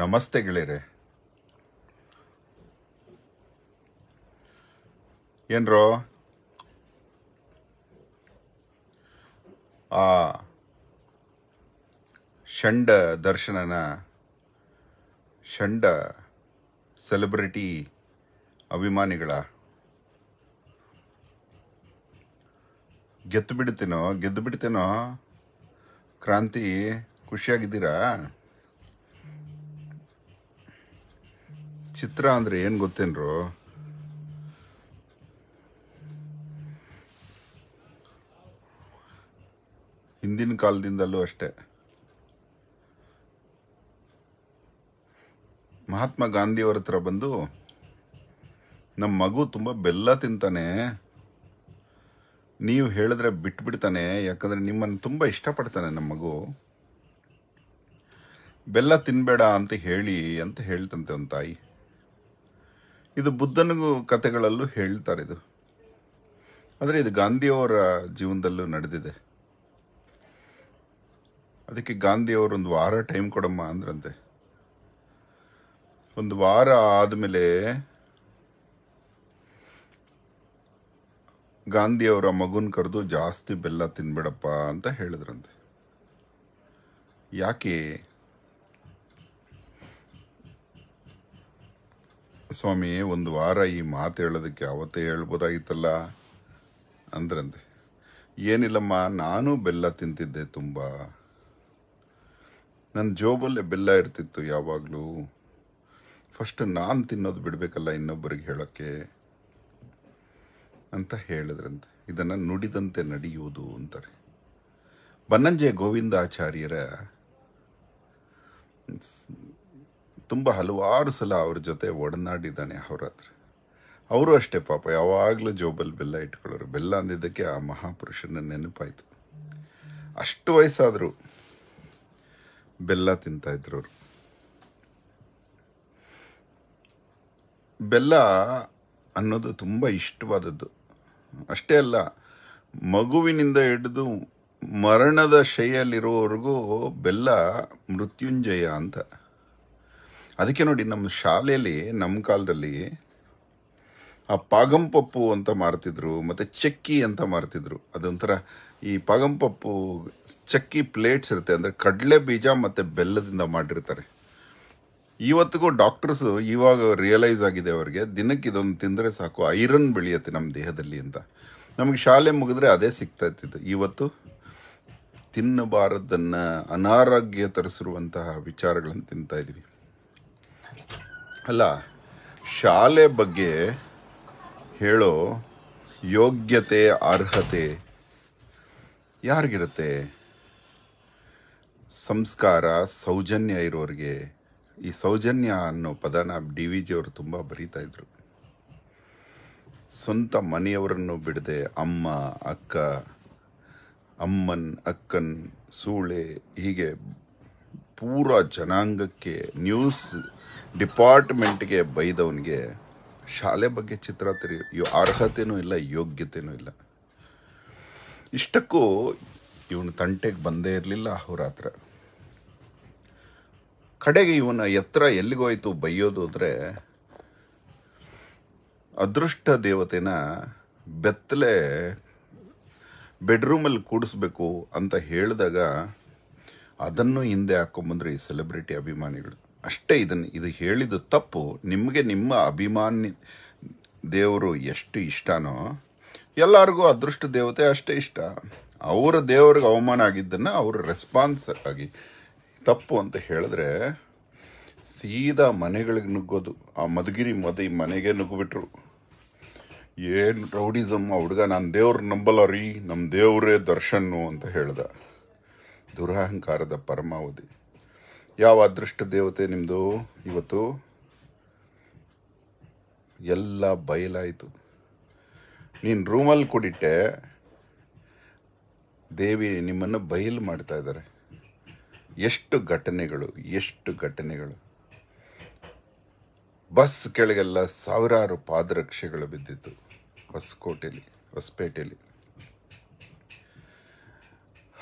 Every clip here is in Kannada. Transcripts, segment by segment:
ನಮಸ್ತೆ ಗೆಳೆಯರೆ ಏನ್ರೋ ಆ ಷಂಡ ದರ್ಶನನ ಷಂಡ ಸೆಲೆಬ್ರಿಟಿ ಅಭಿಮಾನಿಗಳ ಗೆದ್ದು ಬಿಡ್ತೀನೋ ಗೆದ್ದು ಬಿಡ್ತೀನೋ ಕ್ರಾಂತಿ ಖುಷಿಯಾಗಿದ್ದೀರಾ ಚಿತ್ರ ಅಂದರೆ ಏನು ಗೊತ್ತೇನ್ರು ಹಿಂದಿನ ಕಾಲದಿಂದಲೂ ಅಷ್ಟೆ ಮಹಾತ್ಮ ಅವರ ಹತ್ರ ಬಂದು ನಮ್ಮ ಮಗು ತುಂಬ ಬೆಲ್ಲ ತಿಂತಾನೆ ನೀವು ಹೇಳಿದ್ರೆ ಬಿಟ್ಬಿಡ್ತಾನೆ ಯಾಕಂದರೆ ನಿಮ್ಮನ್ನು ತುಂಬ ಇಷ್ಟಪಡ್ತಾನೆ ನಮ್ಮ ಮಗು ಬೆಲ್ಲ ತಿನ್ನಬೇಡ ಅಂತ ಹೇಳಿ ಅಂತ ಹೇಳ್ತಂತೆ ಒಂದು ತಾಯಿ ಇದು ಬುದ್ಧನಿಗೂ ಕಥೆಗಳಲ್ಲೂ ಹೇಳ್ತಾರೆ ಇದು ಆದರೆ ಇದು ಗಾಂಧಿಯವರ ಜೀವನದಲ್ಲೂ ನಡೆದಿದೆ ಅದಕ್ಕೆ ಒಂದು ವಾರ ಟೈಮ್ ಕೊಡಮ್ಮ ಅಂದ್ರಂತೆ ಒಂದು ವಾರ ಆದಮೇಲೆ ಗಾಂಧಿಯವರ ಮಗುನ ಕರೆದು ಜಾಸ್ತಿ ಬೆಲ್ಲ ತಿನ್ಬೇಡಪ್ಪ ಅಂತ ಹೇಳಿದ್ರಂತೆ ಯಾಕೆ ಸ್ವಾಮಿ ಒಂದು ವಾರ ಈ ಮಾತು ಹೇಳೋದಕ್ಕೆ ಯಾವತ್ತೇ ಹೇಳ್ಬೋದಾಗಿತ್ತಲ್ಲ ಅಂದ್ರಂತೆ ಏನಿಲ್ಲಮ್ಮ ನಾನು ಬೆಲ್ಲ ತಿಂತಿದ್ದೆ ತುಂಬ ನನ್ನ ಜೋಬಲ್ಲೇ ಬೆಲ್ಲ ಇರ್ತಿತ್ತು ಯಾವಾಗಲೂ ಫಸ್ಟ್ ನಾನು ತಿನ್ನೋದು ಬಿಡಬೇಕಲ್ಲ ಇನ್ನೊಬ್ಬರಿಗೆ ಹೇಳೋಕ್ಕೆ ಅಂತ ಹೇಳಿದ್ರಂತೆ ಇದನ್ನು ನುಡಿದಂತೆ ನಡೆಯುವುದು ಅಂತಾರೆ ಬನ್ನಂಜೆ ಗೋವಿಂದಾಚಾರ್ಯರ ತುಂಬ ಹಲವಾರು ಸಲ ಅವ್ರ ಜೊತೆ ಒಡನಾಡಿದ್ದಾನೆ ಅವ್ರ ಹತ್ರ ಅವರು ಅಷ್ಟೇ ಪಾಪ ಯಾವಾಗಲೂ ಜೋಬಲ್ ಬೆಲ್ಲ ಇಟ್ಕೊಳ್ಳೋರು ಬೆಲ್ಲ ಅಂದಿದ್ದಕ್ಕೆ ಆ ಮಹಾಪುರುಷನ ನೆನಪಾಯಿತು ಅಷ್ಟು ವಯಸ್ಸಾದರೂ ಬೆಲ್ಲ ತಿಂತಾಯಿದ್ರು ಅವರು ಬೆಲ್ಲ ಅನ್ನೋದು ತುಂಬ ಇಷ್ಟವಾದದ್ದು ಅಷ್ಟೇ ಅಲ್ಲ ಮಗುವಿನಿಂದ ಹಿಡಿದು ಮರಣದ ಶೈಯಲ್ಲಿರೋವರೆಗೂ ಬೆಲ್ಲ ಮೃತ್ಯುಂಜಯ ಅಂತ ಅದಕ್ಕೆ ನೋಡಿ ನಮ್ಮ ಶಾಲೆಯಲ್ಲಿ ನಮ್ಮ ಕಾಲದಲ್ಲಿ ಆ ಪಾಗಂಪಪ್ಪು ಅಂತ ಮಾರ್ತಿದ್ರು ಮತ್ತು ಚಕ್ಕಿ ಅಂತ ಮಾರ್ತಿದ್ರು ಅದೊಂಥರ ಈ ಪಾಗಂಪಪ್ಪು ಚಕ್ಕಿ ಪ್ಲೇಟ್ಸ್ ಇರುತ್ತೆ ಅಂದರೆ ಕಡಲೆ ಬೀಜ ಮತ್ತು ಬೆಲ್ಲದಿಂದ ಮಾಡಿರ್ತಾರೆ ಇವತ್ತಿಗೂ ಡಾಕ್ಟರ್ಸು ಇವಾಗ ರಿಯಲೈಸ್ ಆಗಿದೆ ಅವರಿಗೆ ದಿನಕ್ಕೆ ಇದೊಂದು ತಿಂದರೆ ಸಾಕು ಐರನ್ ಬೆಳೆಯುತ್ತೆ ನಮ್ಮ ದೇಹದಲ್ಲಿ ಅಂತ ನಮಗೆ ಶಾಲೆ ಮುಗಿದ್ರೆ ಅದೇ ಸಿಗ್ತಾ ಇತ್ತಿದ್ದು ಇವತ್ತು ತಿನ್ನಬಾರದನ್ನು ಅನಾರೋಗ್ಯ ತರಿಸಿರುವಂತಹ ವಿಚಾರಗಳನ್ನು ತಿಂತಾ ಇದ್ದೀವಿ ಅಲ್ಲ ಶಾಲೆ ಬಗ್ಗೆ ಹೇಳೋ ಯೋಗ್ಯತೆ ಅರ್ಹತೆ ಯಾರಿಗಿರುತ್ತೆ ಸಂಸ್ಕಾರ ಸೌಜನ್ಯ ಇರೋರಿಗೆ ಈ ಸೌಜನ್ಯ ಅನ್ನೋ ಪದನ ಡಿ ವಿ ಅವರು ತುಂಬ ಬರೀತಾಯಿದ್ರು ಸ್ವಂತ ಮನೆಯವರನ್ನು ಬಿಡದೆ ಅಮ್ಮ ಅಕ್ಕ ಅಮ್ಮನ್ ಅಕ್ಕನ್ ಸೂಳೆ ಹೀಗೆ ಪೂರ ಜನಾಂಗಕ್ಕೆ ನ್ಯೂಸ್ ಡಿಪಾರ್ಟ್ಮೆಂಟ್ಗೆ ಬೈದವನಿಗೆ ಶಾಲೆ ಬಗ್ಗೆ ಚಿತ್ರ ತೆರೆಯೋ ಅರ್ಹತೆಯೂ ಇಲ್ಲ ಯೋಗ್ಯತೆಯೂ ಇಲ್ಲ ಇಷ್ಟಕ್ಕೂ ಇವನು ತಂಟೆಗೆ ಬಂದೇ ಇರಲಿಲ್ಲ ಅಹೋರಾತ್ರ ಕಡೆಗೆ ಇವನ ಎತ್ತರ ಎಲ್ಲಿಗೋಯ್ತು ಬೈಯೋದು ಅಂದರೆ ಅದೃಷ್ಟ ದೇವತೆನ ಬೆತ್ತಲೆ ಬೆಡ್ರೂಮಲ್ಲಿ ಕೂಡಿಸ್ಬೇಕು ಅಂತ ಹೇಳಿದಾಗ ಅದನ್ನು ಹಿಂದೆ ಹಾಕ್ಕೊಂಬಂದ್ರೆ ಈ ಸೆಲೆಬ್ರಿಟಿ ಅಭಿಮಾನಿಗಳು ಅಷ್ಟೇ ಇದನ್ನು ಇದು ಹೇಳಿದ ತಪ್ಪು ನಿಮಗೆ ನಿಮ್ಮ ಅಭಿಮಾನಿ ದೇವರು ಎಷ್ಟು ಇಷ್ಟನೋ ಎಲ್ಲರಿಗೂ ಅದೃಷ್ಟ ದೇವತೆ ಅಷ್ಟೇ ಇಷ್ಟ ಅವರ ದೇವರಿಗೆ ಅವಮಾನ ಆಗಿದ್ದನ್ನು ಅವ್ರ ರೆಸ್ಪಾನ್ಸ್ ಆಗಿ ತಪ್ಪು ಅಂತ ಹೇಳಿದ್ರೆ ಸೀದಾ ಮನೆಗಳಿಗೆ ನುಗ್ಗೋದು ಆ ಮಧುಗಿರಿ ಮದ ಈ ಮನೆಗೆ ನುಗ್ಗಿಬಿಟ್ರು ಏನು ರೌಡಿಸಮ್ ಆ ಹುಡುಗ ನಾನು ದೇವ್ರ ನಂಬಲ್ಲ ರೀ ನಮ್ಮ ದೇವರೇ ದರ್ಶನ್ನು ಅಂತ ಹೇಳ್ದ ದುರಹಂಕಾರದ ಪರಮಾವಧಿ ಯಾವ ಅದೃಷ್ಟ ದೇವತೆ ನಿಮ್ಮದು ಇವತ್ತು ಎಲ್ಲ ಬಯಲಾಯಿತು ನೀನು ರೂಮಲ್ಲಿ ಕೂಡಿಟ್ಟೆ ದೇವಿ ನಿಮ್ಮನ್ನು ಬಯಲು ಮಾಡ್ತಾ ಇದ್ದಾರೆ ಎಷ್ಟು ಘಟನೆಗಳು ಎಷ್ಟು ಘಟನೆಗಳು ಬಸ್ ಕೆಳಗೆಲ್ಲ ಸಾವಿರಾರು ಪಾದರಕ್ಷೆಗಳು ಬಿದ್ದಿತ್ತು ಹೊಸಕೋಟೆಯಲ್ಲಿ ಹೊಸಪೇಟೆಯಲ್ಲಿ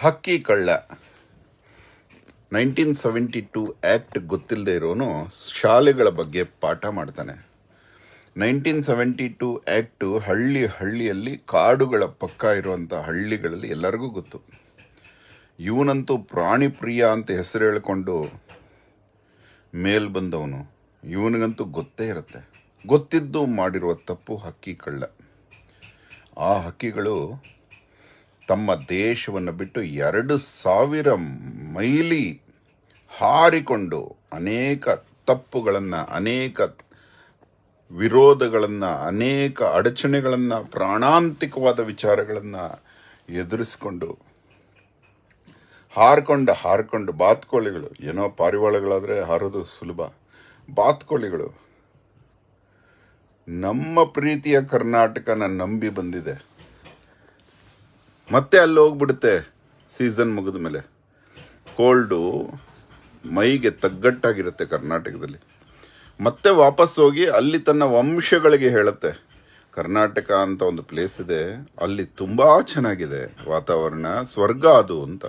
ಹಕ್ಕಿ ಕಳ್ಳ ನೈನ್ಟೀನ್ ಸೆವೆಂಟಿ ಟು ಆ್ಯಕ್ಟ್ ಗೊತ್ತಿಲ್ಲದೆ ಇರೋನು ಶಾಲೆಗಳ ಬಗ್ಗೆ ಪಾಠ ಮಾಡ್ತಾನೆ ನೈನ್ಟೀನ್ ಸೆವೆಂಟಿ ಟು ಆ್ಯಕ್ಟು ಹಳ್ಳಿ ಹಳ್ಳಿಯಲ್ಲಿ ಕಾಡುಗಳ ಪಕ್ಕ ಇರುವಂಥ ಹಳ್ಳಿಗಳಲ್ಲಿ ಎಲ್ಲರಿಗೂ ಗೊತ್ತು ಇವನಂತೂ ಪ್ರಾಣಿ ಪ್ರಿಯ ಅಂತ ಹೆಸರು ಹೇಳಿಕೊಂಡು ಮೇಲ್ ಬಂದವನು ಇವನಿಗಂತೂ ಗೊತ್ತೇ ಇರುತ್ತೆ ಗೊತ್ತಿದ್ದು ಮಾಡಿರುವ ತಪ್ಪು ಹಕ್ಕಿ ಕಳ್ಳ ಆ ಹಕ್ಕಿಗಳು ತಮ್ಮ ದೇಶವನ್ನು ಬಿಟ್ಟು ಎರಡು ಸಾವಿರ ಮೈಲಿ ಹಾರಿಕೊಂಡು ಅನೇಕ ತಪ್ಪುಗಳನ್ನು ಅನೇಕ ವಿರೋಧಗಳನ್ನು ಅನೇಕ ಅಡಚಣೆಗಳನ್ನು ಪ್ರಾಣಾಂತಿಕವಾದ ವಿಚಾರಗಳನ್ನು ಎದುರಿಸ್ಕೊಂಡು ಹಾರ್ಕೊಂಡು ಹಾರ್ಕೊಂಡು ಬಾತ್ಕೋಳಿಗಳು ಏನೋ ಪಾರಿವಾಳಗಳಾದರೆ ಹಾರೋದು ಸುಲಭ ಬಾತ್ಕೋಳಿಗಳು ನಮ್ಮ ಪ್ರೀತಿಯ ಕರ್ನಾಟಕನ ನಂಬಿ ಬಂದಿದೆ ಮತ್ತೆ ಅಲ್ಲಿ ಹೋಗ್ಬಿಡುತ್ತೆ ಸೀಸನ್ ಮುಗಿದ ಮೇಲೆ ಕೋಲ್ಡು ಮೈಗೆ ತಗ್ಗಟ್ಟಾಗಿರುತ್ತೆ ಕರ್ನಾಟಕದಲ್ಲಿ ಮತ್ತೆ ವಾಪಸ್ ಹೋಗಿ ಅಲ್ಲಿ ತನ್ನ ವಂಶಗಳಿಗೆ ಹೇಳುತ್ತೆ ಕರ್ನಾಟಕ ಅಂತ ಒಂದು ಪ್ಲೇಸ್ ಇದೆ ಅಲ್ಲಿ ತುಂಬ ಚೆನ್ನಾಗಿದೆ ವಾತಾವರಣ ಸ್ವರ್ಗ ಅದು ಅಂತ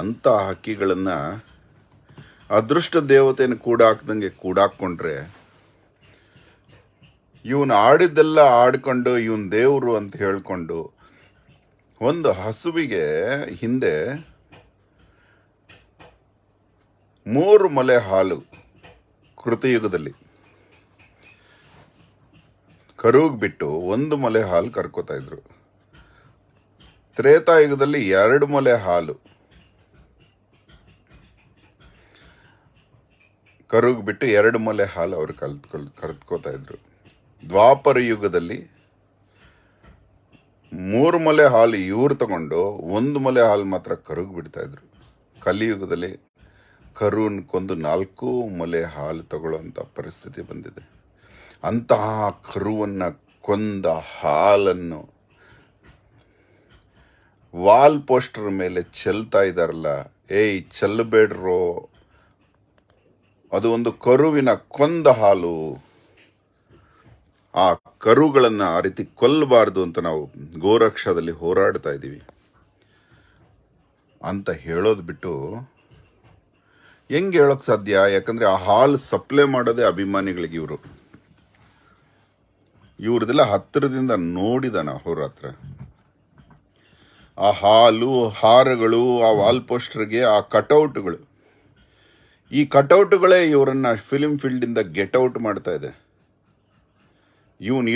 ಅಂಥ ಹಕ್ಕಿಗಳನ್ನು ಅದೃಷ್ಟ ದೇವತೆಯನ್ನು ಕೂಡ ಹಾಕ್ದಂಗೆ ಕೂಡಾಕ್ಕೊಂಡ್ರೆ ಇವನು ಆಡಿದ್ದೆಲ್ಲ ಆಡ್ಕೊಂಡು ಇವನ್ ದೇವರು ಅಂತ ಹೇಳಿಕೊಂಡು ಒಂದು ಹಸುವಿಗೆ ಹಿಂದೆ ಮೂರು ಮೊಲೆ ಹಾಲು ಕೃತಯುಗದಲ್ಲಿ ಕರುಗ್ ಬಿಟ್ಟು ಒಂದು ಮೊಲೆ ಹಾಲು ಕರ್ಕೋತಾ ಇದ್ರು ತ್ರೇತಾಯುಗದಲ್ಲಿ ಎರಡು ಮೊಲೆ ಹಾಲು ಕರುಗ್ ಬಿಟ್ಟು ಎರಡು ಮೊಲೆ ಹಾಲು ಅವರು ಕಲ್ತ್ಕೊಳ್ ಕರ್ತ್ಕೋತಾ ಇದ್ರು ದ್ವಾಪರ ಯುಗದಲ್ಲಿ ಮೂರು ಮಲೆ ಹಾಲು ಇವ್ರು ತಗೊಂಡು ಒಂದು ಮಲೆ ಹಾಲು ಮಾತ್ರ ಕರುಗೆ ಬಿಡ್ತಾಯಿದ್ರು ಕಲಿಯುಗದಲ್ಲಿ ಕರುನ್ ಕೊಂದು ನಾಲ್ಕು ಮಲೆ ಹಾಲು ತಗೊಳ್ಳೋಂಥ ಪರಿಸ್ಥಿತಿ ಬಂದಿದೆ ಅಂತಹ ಕರುವನ್ನು ಕೊಂದ ಹಾಲನ್ನು ವಾಲ್ ಪೋಸ್ಟರ್ ಮೇಲೆ ಚೆಲ್ತಾ ಇದ್ದಾರಲ್ಲ ಏಯ್ ಚೆಲ್ಲಬೇಡ್ರೋ ಅದು ಒಂದು ಕರುವಿನ ಕೊಂದ ಹಾಲು ಆ ಕರುಗಳನ್ನು ಆ ರೀತಿ ಕೊಲ್ಲಬಾರ್ದು ಅಂತ ನಾವು ಗೋರಕ್ಷದಲ್ಲಿ ಹೋರಾಡ್ತಾ ಇದ್ದೀವಿ ಅಂತ ಹೇಳೋದು ಬಿಟ್ಟು ಹೆಂಗೆ ಹೇಳೋಕ್ಕೆ ಸಾಧ್ಯ ಯಾಕಂದರೆ ಆ ಹಾಲು ಸಪ್ಲೈ ಮಾಡೋದೇ ಅಭಿಮಾನಿಗಳಿಗೆ ಇವರು ಇವ್ರದೆಲ್ಲ ಹತ್ತಿರದಿಂದ ನೋಡಿದ ನಾ ಹೋರಾತ್ರ ಆ ಹಾಲು ಹಾರಗಳು ಆ ವಾಲ್ ಪೋಸ್ಟರ್ಗೆ ಆ ಕಟೌಟ್ಗಳು ಈ ಕಟೌಟ್ಗಳೇ ಇವರನ್ನು ಫಿಲಿಮ್ ಫೀಲ್ಡಿಂದ ಗೆಟೌಟ್ ಮಾಡ್ತಾ ಇದೆ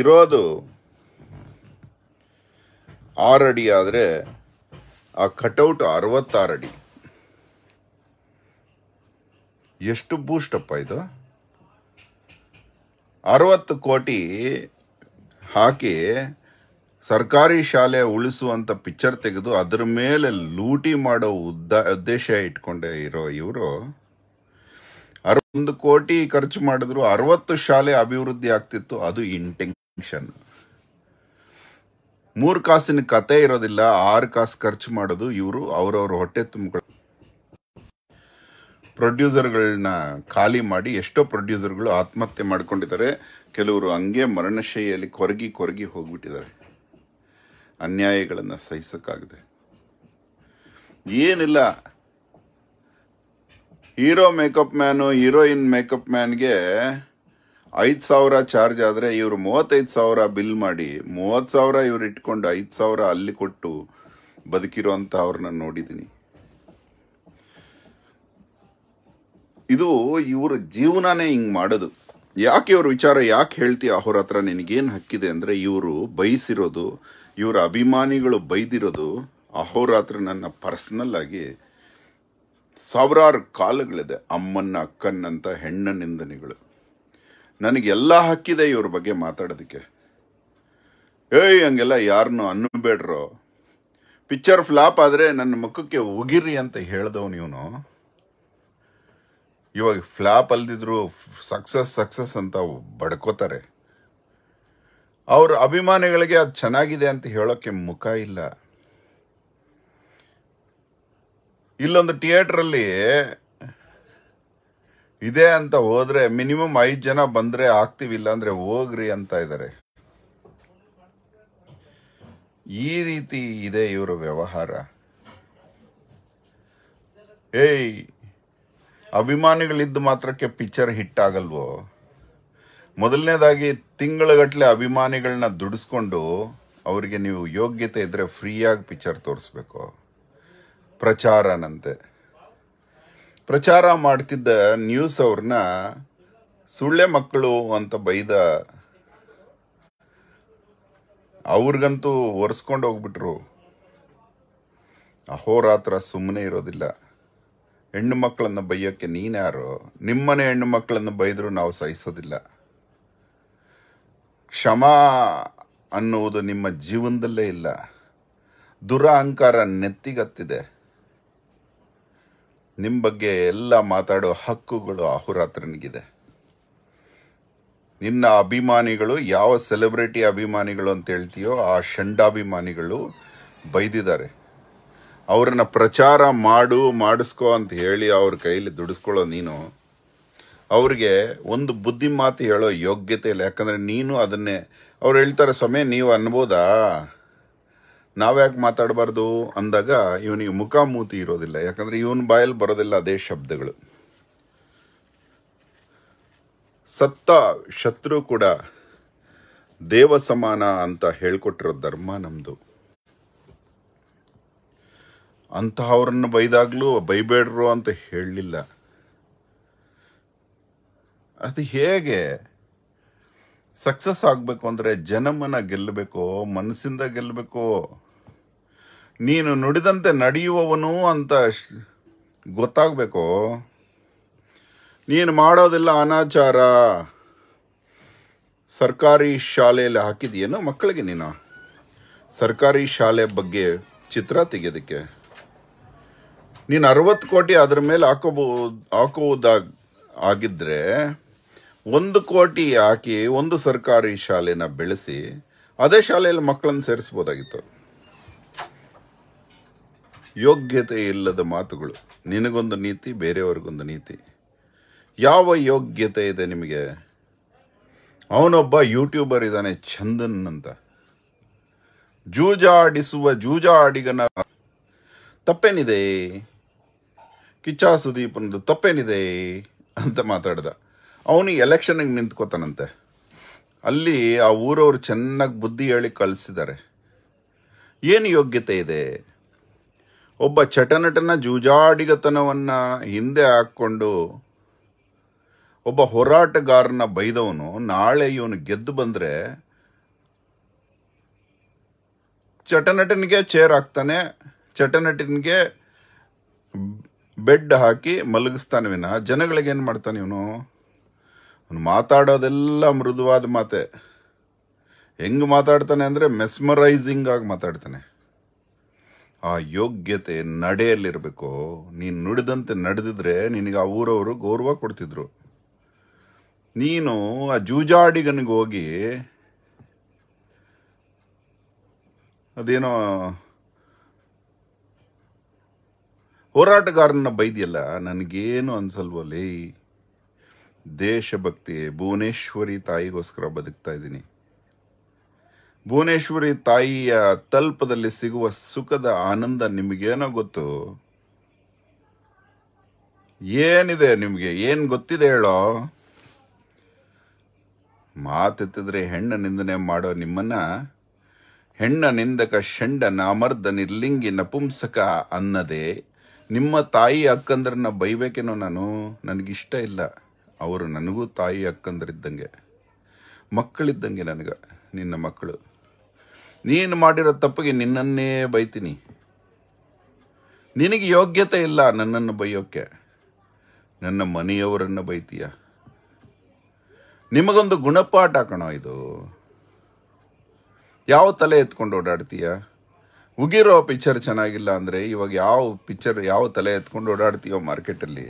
ಇರೋದು ಆರು ಅಡಿ ಆದರೆ ಆ ಕಟೌಟ್ ಅರವತ್ತಾರು ಅಡಿ ಎಷ್ಟು ಬೂಸ್ಟಪ್ಪ ಇದು ಅರವತ್ತು ಕೋಟಿ ಹಾಕಿ ಸರ್ಕಾರಿ ಶಾಲೆ ಉಳಿಸುವಂಥ ಪಿಕ್ಚರ್ ತೆಗೆದು ಅದರ ಮೇಲೆ ಲೂಟಿ ಮಾಡೋ ಉದ್ದ ಉದ್ದೇಶ ಇಟ್ಕೊಂಡೇ ಇರೋ ಇವರು ಅರವೊಂದು ಕೋಟಿ ಖರ್ಚು ಮಾಡಿದ್ರು ಅರವತ್ತು ಶಾಲೆ ಅಭಿವೃದ್ಧಿ ಆಗ್ತಿತ್ತು ಅದು ಇಂಟೆನ್ಷನ್ ಮೂರು ಕಾಸಿನ ಕತೆ ಇರೋದಿಲ್ಲ ಆರು ಕಾಸು ಖರ್ಚು ಮಾಡೋದು ಇವರು ಅವರವ್ರ ಹೊಟ್ಟೆ ತುಂಬಿಕೊಳ್ಳ ಪ್ರೊಡ್ಯೂಸರ್ಗಳನ್ನ ಖಾಲಿ ಮಾಡಿ ಎಷ್ಟೋ ಪ್ರೊಡ್ಯೂಸರ್ಗಳು ಆತ್ಮಹತ್ಯೆ ಮಾಡ್ಕೊಂಡಿದ್ದಾರೆ ಕೆಲವರು ಹಂಗೆ ಮರಣಶೈಲಿಯಲ್ಲಿ ಕೊರಗಿ ಕೊರಗಿ ಹೋಗ್ಬಿಟ್ಟಿದ್ದಾರೆ ಅನ್ಯಾಯಗಳನ್ನು ಸಹಿಸೋಕ್ಕಾಗದೆ ಏನಿಲ್ಲ hero makeup man heroine makeup ಮ್ಯಾನ್ಗೆ ಐದು ಸಾವಿರ ಚಾರ್ಜ್ ಆದರೆ ಇವರು ಮೂವತ್ತೈದು ಸಾವಿರ ಬಿಲ್ ಮಾಡಿ ಮೂವತ್ತು ಸಾವಿರ ಇವ್ರು ಇಟ್ಕೊಂಡು ಐದು ಸಾವಿರ ಅಲ್ಲಿ ಕೊಟ್ಟು ಬದುಕಿರೋ ಅವ್ರನ್ನ ನೋಡಿದ್ದೀನಿ ಇದು ಇವರ ಜೀವನನೇ ಹಿಂಗೆ ಮಾಡೋದು ಯಾಕೆ ಇವ್ರ ವಿಚಾರ ಯಾಕೆ ಹೇಳ್ತಿ ಅವ್ರ ಹತ್ರ ನಿನಗೇನು ಹಕ್ಕಿದೆ ಅಂದರೆ ಇವರು ಬಯಸಿರೋದು ಇವರ ಅಭಿಮಾನಿಗಳು ಬೈದಿರೋದು ಅಹೋರಾತ್ರ ನನ್ನ ಪರ್ಸ್ನಲ್ಲಾಗಿ ಸಾವಿರಾರು ಕಾಲಗಳಿದೆ ಅಮ್ಮನ ಅಕ್ಕನ್ನಂಥ ಹೆಣ್ಣ ನಿಂದನೆಗಳು ನನಗೆಲ್ಲ ಹಕ್ಕಿದೆ ಇವ್ರ ಬಗ್ಗೆ ಮಾತಾಡೋದಕ್ಕೆ ಏಯ್ ಹಂಗೆಲ್ಲ ಯಾರನ್ನೂ ಅನ್ನಬೇಡ್ರು ಪಿಕ್ಚರ್ ಫ್ಲಾಪ್ ಆದರೆ ನನ್ನ ಮುಖಕ್ಕೆ ಉಗಿರಿ ಅಂತ ಹೇಳ್ದವ್ ಇವನು ಇವಾಗ ಫ್ಲಾಪ್ ಅಲ್ದಿದ್ರು ಸಕ್ಸಸ್ ಸಕ್ಸಸ್ ಅಂತ ಬಡ್ಕೋತಾರೆ ಅವ್ರ ಅಭಿಮಾನಿಗಳಿಗೆ ಅದು ಚೆನ್ನಾಗಿದೆ ಅಂತ ಹೇಳೋಕ್ಕೆ ಮುಖ ಇಲ್ಲ ಇಲ್ಲೊಂದು ಥಿಯೇಟ್ರಲ್ಲಿ ಇದೆ ಅಂತ ಹೋದರೆ ಮಿನಿಮಮ್ ಐದು ಜನ ಬಂದರೆ ಆಗ್ತೀವಿ ಅಂದರೆ ಹೋಗ್ರಿ ಅಂತ ಇದ್ದಾರೆ ಈ ರೀತಿ ಇದೆ ಇವರ ವ್ಯವಹಾರ ಏಯ್ ಅಭಿಮಾನಿಗಳಿದ್ದು ಮಾತ್ರಕ್ಕೆ ಪಿಕ್ಚರ್ ಹಿಟ್ ಆಗಲ್ವೋ ಮೊದಲನೇದಾಗಿ ತಿಂಗಳಗಟ್ಟಲೆ ಅಭಿಮಾನಿಗಳನ್ನ ದುಡಿಸ್ಕೊಂಡು ಅವರಿಗೆ ನೀವು ಯೋಗ್ಯತೆ ಇದ್ದರೆ ಫ್ರೀಯಾಗಿ ಪಿಕ್ಚರ್ ತೋರಿಸ್ಬೇಕು ಪ್ರಚಾರನಂತೆ ಪ್ರಚಾರ ಮಾಡ್ತಿದ್ದ ನ್ಯೂಸ್ ಅವ್ರನ್ನ ಸುಳ್ಳೆ ಮಕ್ಕಳು ಅಂತ ಬೈದ ಅವ್ರಿಗಂತೂ ಒರೆಸ್ಕೊಂಡು ಹೋಗ್ಬಿಟ್ರು ಅಹೋರಾತ್ರ ಸುಮ್ಮನೆ ಇರೋದಿಲ್ಲ ಹೆಣ್ಣು ಮಕ್ಕಳನ್ನು ಬೈಯೋಕ್ಕೆ ನೀನ್ಯಾರು ನಿಮ್ಮನೆ ಹೆಣ್ಣು ಮಕ್ಕಳನ್ನು ಬೈದರೂ ನಾವು ಸಹಿಸೋದಿಲ್ಲ ಕ್ಷಮ ಅನ್ನುವುದು ನಿಮ್ಮ ಜೀವನದಲ್ಲೇ ಇಲ್ಲ ದುರಹಂಕಾರ ನೆತ್ತಿಗತ್ತಿದೆ ನಿಮ್ಮ ಬಗ್ಗೆ ಎಲ್ಲ ಮಾತಾಡೋ ಹಕ್ಕುಗಳು ಆಹುರಾತ್ರನಿಗಿದೆ ನಿನ್ನ ಅಭಿಮಾನಿಗಳು ಯಾವ ಸೆಲೆಬ್ರಿಟಿ ಅಭಿಮಾನಿಗಳು ಅಂತ ಹೇಳ್ತೀಯೋ ಆ ಷಂಡಾಭಿಮಾನಿಗಳು ಬೈದಿದ್ದಾರೆ ಅವರನ್ನು ಪ್ರಚಾರ ಮಾಡು ಮಾಡಿಸ್ಕೋ ಅಂತ ಹೇಳಿ ಅವ್ರ ಕೈಯಲ್ಲಿ ದುಡಿಸ್ಕೊಳ್ಳೋ ನೀನು ಅವ್ರಿಗೆ ಒಂದು ಬುದ್ಧಿ ಮಾತು ಹೇಳೋ ಯೋಗ್ಯತೆ ಇಲ್ಲ ಯಾಕಂದರೆ ನೀನು ಅದನ್ನೇ ಅವ್ರು ಹೇಳ್ತಾರೆ ಸಮಯ ನೀವು ಅನ್ಬೋದಾ ನಾವ್ಯಾಕೆ ಮಾತಾಡಬಾರ್ದು ಅಂದಾಗ ಇವನಿಗೆ ಮುಖಾಮೂತಿ ಇರೋದಿಲ್ಲ ಯಾಕಂದ್ರೆ ಇವನ ಬಾಯಲ್ಲಿ ಬರೋದಿಲ್ಲ ಅದೇ ಶಬ್ದಗಳು ಸತ್ತ ಶತ್ರು ಕೂಡ ದೇವ ಸಮಾನ ಅಂತ ಹೇಳ್ಕೊಟ್ಟಿರೋ ಧರ್ಮ ನಮ್ಮದು ಅಂತಹವ್ರನ್ನ ಬೈದಾಗ್ಲೂ ಬೈಬೇಡ್ರು ಅಂತ ಹೇಳಲಿಲ್ಲ ಅದು ಹೇಗೆ ಸಕ್ಸಸ್ ಆಗಬೇಕು ಅಂದರೆ ಜನಮನ ಗೆಲ್ಲಬೇಕು ಮನಸ್ಸಿಂದ ಗೆಲ್ಲಬೇಕು ನೀನು ನುಡಿದಂತೆ ನಡೆಯುವವನು ಅಂತ ಗೊತ್ತಾಗಬೇಕು ನೀನು ಮಾಡೋದಿಲ್ಲ ಅನಾಚಾರ ಸರ್ಕಾರಿ ಶಾಲೆಯಲ್ಲಿ ಹಾಕಿದೆಯೇನು ಮಕ್ಕಳಿಗೆ ನೀನು ಸರ್ಕಾರಿ ಶಾಲೆ ಬಗ್ಗೆ ಚಿತ್ರ ತೆಗೆಯೋದಕ್ಕೆ ನೀನು ಅರವತ್ತು ಕೋಟಿ ಅದರ ಮೇಲೆ ಹಾಕೋಬೋ ಹಾಕುವುದಾಗಿ ಆಗಿದ್ದರೆ ಒಂದು ಕೋಟಿ ಹಾಕಿ ಒಂದು ಸರ್ಕಾರಿ ಶಾಲೆನ ಬೆಳೆಸಿ ಅದೇ ಶಾಲೆಯಲ್ಲಿ ಮಕ್ಕಳನ್ನು ಸೇರಿಸ್ಬೋದಾಗಿತ್ತು ಯೋಗ್ಯತೆ ಇಲ್ಲದ ಮಾತುಗಳು ನಿನಗೊಂದು ನೀತಿ ಬೇರೆಯವ್ರಿಗೊಂದು ನೀತಿ ಯಾವ ಯೋಗ್ಯತೆ ಇದೆ ನಿಮಗೆ ಅವನೊಬ್ಬ ಯೂಟ್ಯೂಬರ್ ಇದ್ದಾನೆ ಚಂದನ್ ಅಂತ ಜೂಜಾಡಿಸುವ ಜೂಜಾಡಿಗನ ತಪ್ಪೇನಿದೆ ಕಿಚ್ಚ ಸುದೀಪನದು ತಪ್ಪೇನಿದೆ ಅಂತ ಮಾತಾಡ್ದ ಅವನು ಎಲೆಕ್ಷನಿಗೆ ನಿಂತ್ಕೋತಾನಂತೆ ಅಲ್ಲಿ ಆ ಊರವರು ಚೆನ್ನಾಗಿ ಬುದ್ಧಿ ಹೇಳಿ ಕಳಿಸಿದ್ದಾರೆ ಏನು ಯೋಗ್ಯತೆ ಇದೆ ಒಬ್ಬ ಚಟನಟನ ಜೂಜಾಡಿಗತನವನ್ನು ಹಿಂದೆ ಹಾಕ್ಕೊಂಡು ಒಬ್ಬ ಹೋರಾಟಗಾರನ ಬೈದವನು ನಾಳೆ ಇವನು ಗೆದ್ದು ಬಂದರೆ ಚಟನಟನಿಗೆ ಚೇರ್ ಹಾಕ್ತಾನೆ ಚಟನಟನಿಗೆ ಬೆಡ್ ಹಾಕಿ ಮಲಗಿಸ್ತಾನೆ ವಿನ ಜನಗಳಿಗೆ ಏನು ಮಾಡ್ತಾನೆ ಇವನು ಅವನು ಮಾತಾಡೋದೆಲ್ಲ ಮೃದುವಾದ ಮಾತೆ ಹೆಂಗೆ ಮಾತಾಡ್ತಾನೆ ಅಂದರೆ ಮೆಸ್ಮರೈಸಿಂಗ್ ಆಗಿ ಮಾತಾಡ್ತಾನೆ ಆ ಯೋಗ್ಯತೆ ನಡೆಯಲ್ಲಿರಬೇಕು ನೀನು ನುಡಿದಂತೆ ನಡೆದಿದ್ರೆ ನಿನಗೆ ಆ ಊರವರು ಗೌರವ ಕೊಡ್ತಿದ್ರು ನೀನು ಆ ಜೂಜಾಡಿಗನಿಗೆ ಹೋಗಿ ಅದೇನೋ ಹೋರಾಟಗಾರನ ಬೈದಿಯಲ್ಲ ನನಗೇನು ಅನ್ಸಲ್ವಲ್ಲೇ ದೇಶಭಕ್ತಿ ಭುವನೇಶ್ವರಿ ತಾಯಿಗೋಸ್ಕರ ಬದುಕ್ತಾ ಇದ್ದೀನಿ ಭುವನೇಶ್ವರಿ ತಾಯಿಯ ತಲ್ಪದಲ್ಲಿ ಸಿಗುವ ಸುಖದ ಆನಂದ ನಿಮಗೇನೋ ಗೊತ್ತು ಏನಿದೆ ನಿಮಗೆ ಏನು ಗೊತ್ತಿದೆ ಹೇಳೋ ಮಾತೆತ್ತಿದ್ರೆ ಹೆಣ್ಣ ನಿಂದನೆ ಮಾಡೋ ನಿಮ್ಮನ್ನ ಹೆಣ್ಣ ನಿಂದಕ ಷಂಡ ನಾಮರ್ದ ನಿರ್ಲಿಂಗಿ ನಪುಂಸಕ ಅನ್ನದೆ ನಿಮ್ಮ ತಾಯಿ ಅಕ್ಕಂದ್ರನ್ನ ಬೈಬೇಕೇನೋ ನಾನು ನನಗಿಷ್ಟ ಇಲ್ಲ ಅವರು ನನಗೂ ತಾಯಿ ಅಕ್ಕಂದ್ರಿದ್ದಂಗೆ ಮಕ್ಕಳಿದ್ದಂಗೆ ನನಗೆ ನಿನ್ನ ಮಕ್ಕಳು ನೀನು ಮಾಡಿರೋ ತಪ್ಪಿಗೆ ನಿನ್ನನ್ನೇ ಬೈತೀನಿ ನಿನಗೆ ಯೋಗ್ಯತೆ ಇಲ್ಲ ನನ್ನನ್ನು ಬೈಯೋಕ್ಕೆ ನನ್ನ ಮನೆಯವರನ್ನು ಬೈತೀಯ ನಿಮಗೊಂದು ಗುಣಪಾಠ ಕಣೋ ಇದು ಯಾವ ತಲೆ ಎತ್ಕೊಂಡು ಓಡಾಡ್ತೀಯ ಉಗಿರೋ ಪಿಕ್ಚರ್ ಚೆನ್ನಾಗಿಲ್ಲ ಅಂದರೆ ಇವಾಗ ಯಾವ ಪಿಕ್ಚರ್ ಯಾವ ತಲೆ ಎತ್ಕೊಂಡು ಓಡಾಡ್ತೀಯೋ ಮಾರ್ಕೆಟಲ್ಲಿ